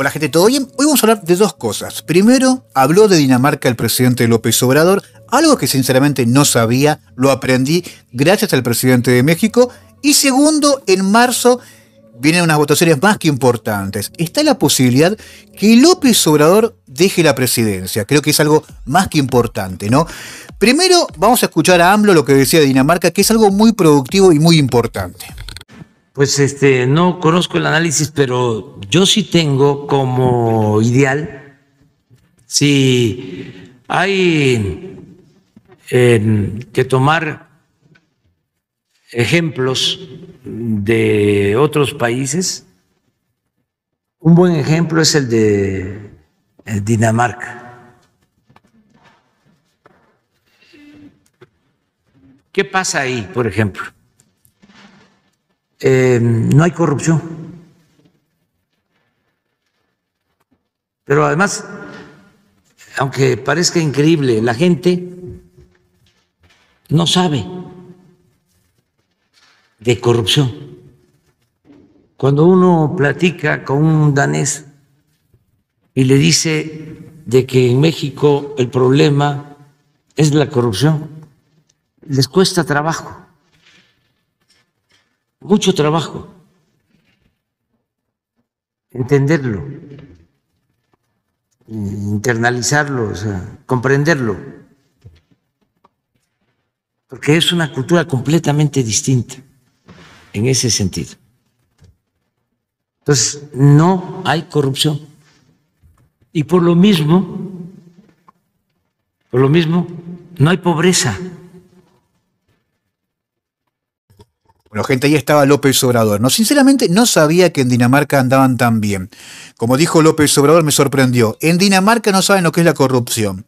Hola gente, ¿todo bien? Hoy vamos a hablar de dos cosas. Primero, habló de Dinamarca el presidente López Obrador, algo que sinceramente no sabía, lo aprendí gracias al presidente de México. Y segundo, en marzo vienen unas votaciones más que importantes. Está la posibilidad que López Obrador deje la presidencia. Creo que es algo más que importante, ¿no? Primero, vamos a escuchar a AMLO lo que decía de Dinamarca, que es algo muy productivo y muy importante pues este, no conozco el análisis, pero yo sí tengo como ideal, si hay em, que tomar ejemplos de otros países, un buen ejemplo es el de eh, Dinamarca. ¿Qué pasa ahí, por ejemplo? Eh, no hay corrupción. Pero además, aunque parezca increíble, la gente no sabe de corrupción. Cuando uno platica con un danés y le dice de que en México el problema es la corrupción, les cuesta trabajo mucho trabajo entenderlo, internalizarlo, comprenderlo, porque es una cultura completamente distinta en ese sentido. Entonces, no hay corrupción. Y por lo mismo, por lo mismo, no hay pobreza. Bueno, gente, ahí estaba López Obrador. No, sinceramente no sabía que en Dinamarca andaban tan bien. Como dijo López Obrador, me sorprendió. En Dinamarca no saben lo que es la corrupción.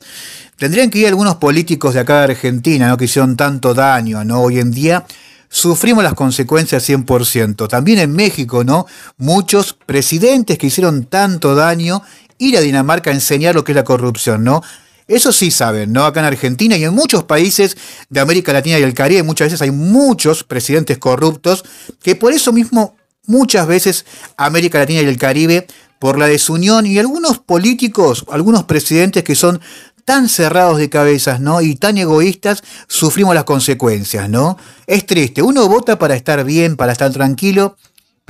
Tendrían que ir algunos políticos de acá de Argentina, ¿no? Que hicieron tanto daño, ¿no? Hoy en día sufrimos las consecuencias 100%. También en México, ¿no? Muchos presidentes que hicieron tanto daño, ir a Dinamarca a enseñar lo que es la corrupción, ¿no? Eso sí saben, ¿no? Acá en Argentina y en muchos países de América Latina y el Caribe muchas veces hay muchos presidentes corruptos que por eso mismo muchas veces América Latina y el Caribe por la desunión y algunos políticos, algunos presidentes que son tan cerrados de cabezas, ¿no? Y tan egoístas, sufrimos las consecuencias, ¿no? Es triste. Uno vota para estar bien, para estar tranquilo,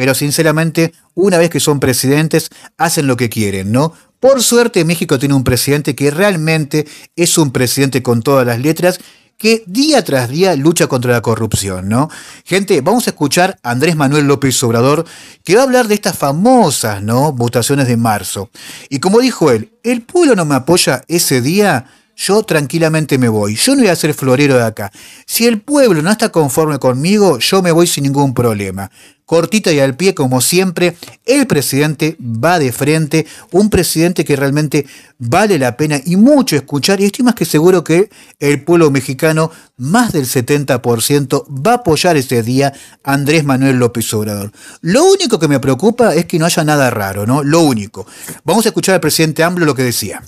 pero sinceramente, una vez que son presidentes, hacen lo que quieren, ¿no? Por suerte, México tiene un presidente que realmente es un presidente con todas las letras, que día tras día lucha contra la corrupción, ¿no? Gente, vamos a escuchar a Andrés Manuel López Obrador, que va a hablar de estas famosas, ¿no? Votaciones de marzo. Y como dijo él, el pueblo no me apoya ese día yo tranquilamente me voy. Yo no voy a ser florero de acá. Si el pueblo no está conforme conmigo, yo me voy sin ningún problema. Cortita y al pie, como siempre, el presidente va de frente, un presidente que realmente vale la pena y mucho escuchar, y estimas que seguro que el pueblo mexicano, más del 70%, va a apoyar ese día a Andrés Manuel López Obrador. Lo único que me preocupa es que no haya nada raro, ¿no? Lo único. Vamos a escuchar al presidente AMLO lo que decía.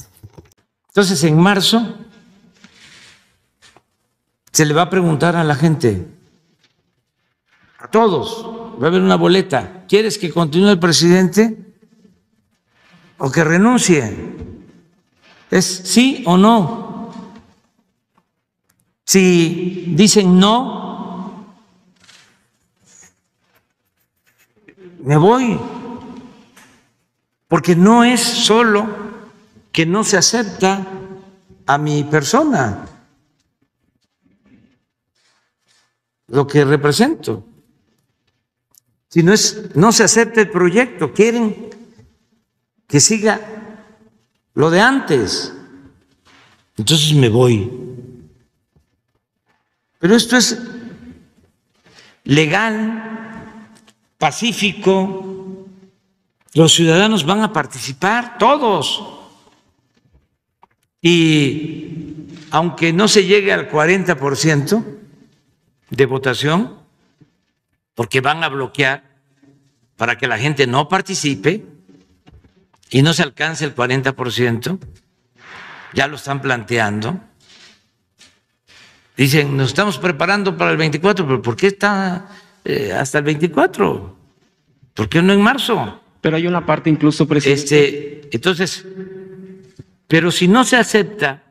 Entonces, en marzo se le va a preguntar a la gente, a todos, va a haber una boleta, ¿quieres que continúe el presidente o que renuncie? Es sí o no. Si dicen no, me voy, porque no es solo que no se acepta a mi persona, lo que represento. Si no, es, no se acepta el proyecto, quieren que siga lo de antes. Entonces me voy. Pero esto es legal, pacífico. Los ciudadanos van a participar, todos. Y aunque no se llegue al 40% de votación, porque van a bloquear para que la gente no participe y no se alcance el 40%, ya lo están planteando. Dicen, nos estamos preparando para el 24, pero ¿por qué está eh, hasta el 24? ¿Por qué no en marzo? Pero hay una parte incluso, presidente. Este, entonces, pero si no se acepta,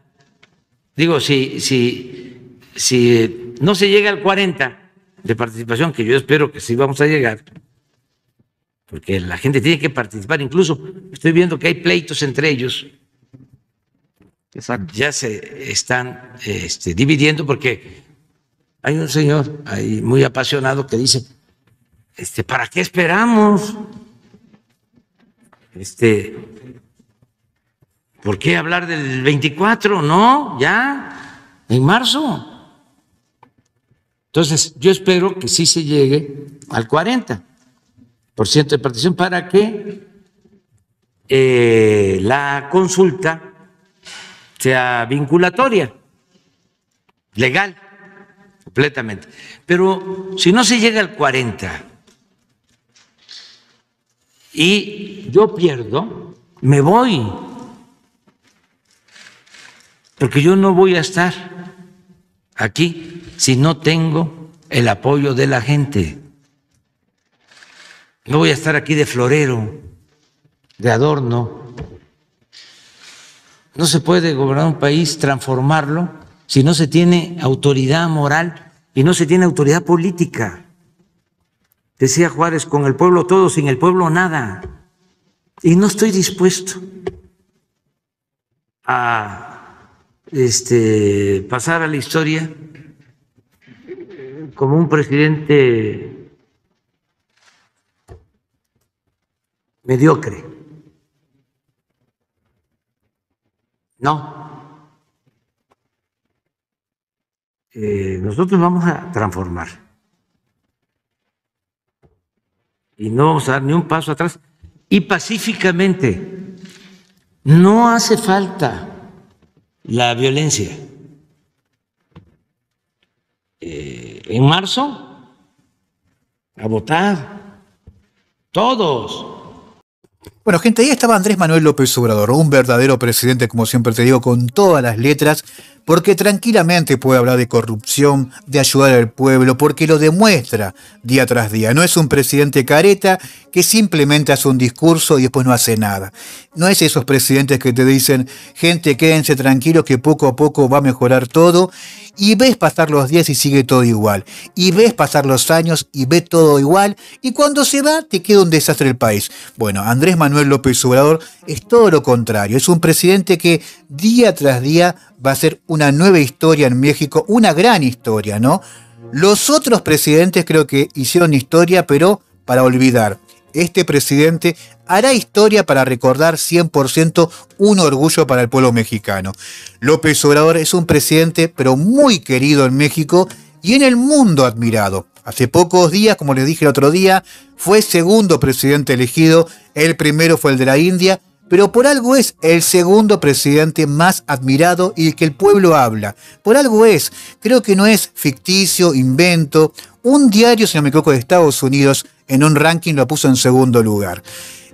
digo, si, si, si eh, no se llega al 40 de participación, que yo espero que sí vamos a llegar, porque la gente tiene que participar, incluso estoy viendo que hay pleitos entre ellos. Exacto. Ya se están este, dividiendo porque hay un señor ahí muy apasionado que dice, este, ¿para qué esperamos? Este, ¿Por qué hablar del 24? No, ya, en marzo. Entonces, yo espero que sí se llegue al 40% de partición para que eh, la consulta sea vinculatoria, legal, completamente. Pero si no se llega al 40 y yo pierdo, me voy porque yo no voy a estar aquí si no tengo el apoyo de la gente. No voy a estar aquí de florero, de adorno. No se puede gobernar un país, transformarlo, si no se tiene autoridad moral y no se tiene autoridad política. Decía Juárez, con el pueblo todo, sin el pueblo nada. Y no estoy dispuesto a este, pasar a la historia como un presidente mediocre. No. Eh, nosotros vamos a transformar. Y no vamos a dar ni un paso atrás. Y pacíficamente. No hace falta la violencia. Eh, en marzo, a votar, todos. Bueno, gente, ahí estaba Andrés Manuel López Obrador, un verdadero presidente, como siempre te digo, con todas las letras, porque tranquilamente puede hablar de corrupción, de ayudar al pueblo, porque lo demuestra día tras día. No es un presidente careta que simplemente hace un discurso y después no hace nada. No es esos presidentes que te dicen, gente, quédense tranquilos que poco a poco va a mejorar todo y ves pasar los días y sigue todo igual, y ves pasar los años y ve todo igual, y cuando se va te queda un desastre el país. Bueno, Andrés Manuel López Obrador es todo lo contrario, es un presidente que día tras día va a ser una nueva historia en México, una gran historia, ¿no? Los otros presidentes creo que hicieron historia, pero para olvidar este presidente hará historia para recordar 100% un orgullo para el pueblo mexicano. López Obrador es un presidente pero muy querido en México y en el mundo admirado. Hace pocos días, como les dije el otro día, fue segundo presidente elegido, el primero fue el de la India, pero por algo es el segundo presidente más admirado y que el pueblo habla. Por algo es, creo que no es ficticio, invento. Un diario, si no me equivoco, de Estados Unidos en un ranking lo puso en segundo lugar.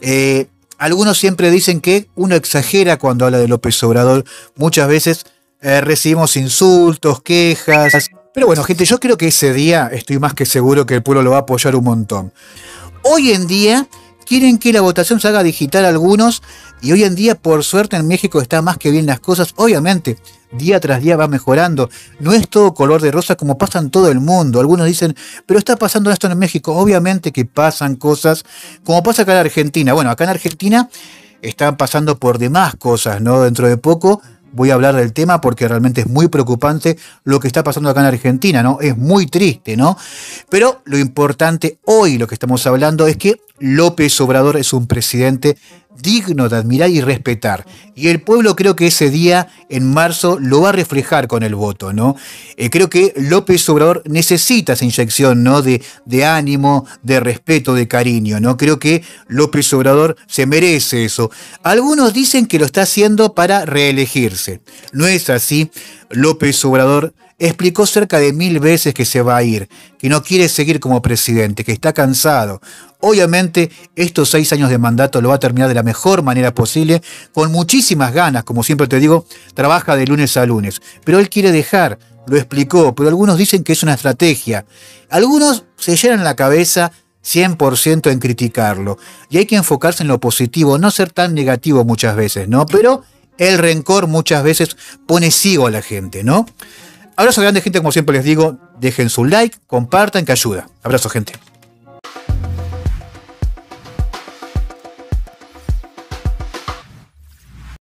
Eh, algunos siempre dicen que uno exagera cuando habla de López Obrador. Muchas veces eh, recibimos insultos, quejas. Pero bueno, gente, yo creo que ese día estoy más que seguro que el pueblo lo va a apoyar un montón. Hoy en día quieren que la votación se haga digital algunos y hoy en día por suerte en México está más que bien las cosas, obviamente día tras día va mejorando, no es todo color de rosa como pasa en todo el mundo, algunos dicen, pero está pasando esto en México, obviamente que pasan cosas como pasa acá en Argentina, bueno, acá en Argentina están pasando por demás cosas, ¿no? Dentro de poco voy a hablar del tema porque realmente es muy preocupante lo que está pasando acá en Argentina, ¿no? Es muy triste, ¿no? Pero lo importante hoy, lo que estamos hablando, es que López Obrador es un presidente digno de admirar y respetar. Y el pueblo creo que ese día, en marzo, lo va a reflejar con el voto, ¿no? Eh, creo que López Obrador necesita esa inyección, ¿no? De, de ánimo, de respeto, de cariño, ¿no? Creo que López Obrador se merece eso. Algunos dicen que lo está haciendo para reelegirse. No es así. López Obrador explicó cerca de mil veces que se va a ir, que no quiere seguir como presidente, que está cansado. Obviamente, estos seis años de mandato lo va a terminar de la mejor manera posible, con muchísimas ganas, como siempre te digo, trabaja de lunes a lunes. Pero él quiere dejar, lo explicó, pero algunos dicen que es una estrategia. Algunos se llenan la cabeza 100% en criticarlo. Y hay que enfocarse en lo positivo, no ser tan negativo muchas veces, ¿no? Pero el rencor muchas veces pone ciego a la gente, ¿no? Abrazo grande, gente, como siempre les digo. Dejen su like, compartan, que ayuda. Abrazo, gente.